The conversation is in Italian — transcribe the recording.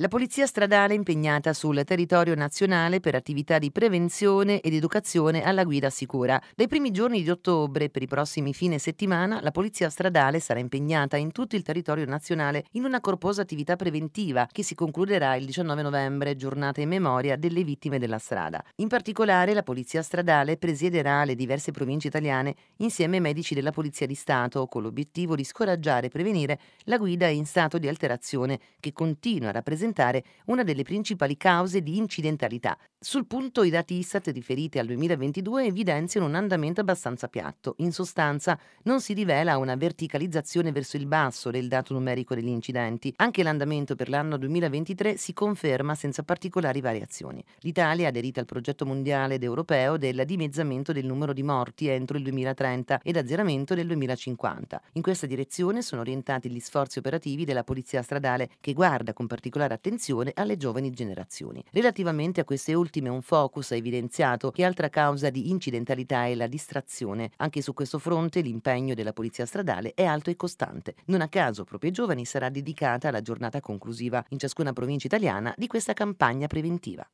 La Polizia Stradale è impegnata sul territorio nazionale per attività di prevenzione ed educazione alla guida sicura. Dai primi giorni di ottobre per i prossimi fine settimana la Polizia Stradale sarà impegnata in tutto il territorio nazionale in una corposa attività preventiva che si concluderà il 19 novembre, giornata in memoria delle vittime della strada. In particolare la Polizia Stradale presiederà le diverse province italiane insieme ai medici della Polizia di Stato con l'obiettivo di scoraggiare e prevenire la guida in stato di alterazione che continua a rappresentare rappresentare una delle principali cause di incidentalità, sul punto i dati ISTAT riferiti al 2022 evidenziano un andamento abbastanza piatto. In sostanza non si rivela una verticalizzazione verso il basso del dato numerico degli incidenti. Anche l'andamento per l'anno 2023 si conferma senza particolari variazioni. L'Italia è aderita al progetto mondiale ed europeo del dimezzamento del numero di morti entro il 2030 ed azzeramento del 2050. In questa direzione sono orientati gli sforzi operativi della Polizia Stradale che guarda con particolare attenzione alle giovani generazioni. Relativamente a queste ultime ultime un focus ha evidenziato che altra causa di incidentalità è la distrazione. Anche su questo fronte l'impegno della polizia stradale è alto e costante. Non a caso proprio ai giovani sarà dedicata la giornata conclusiva in ciascuna provincia italiana di questa campagna preventiva.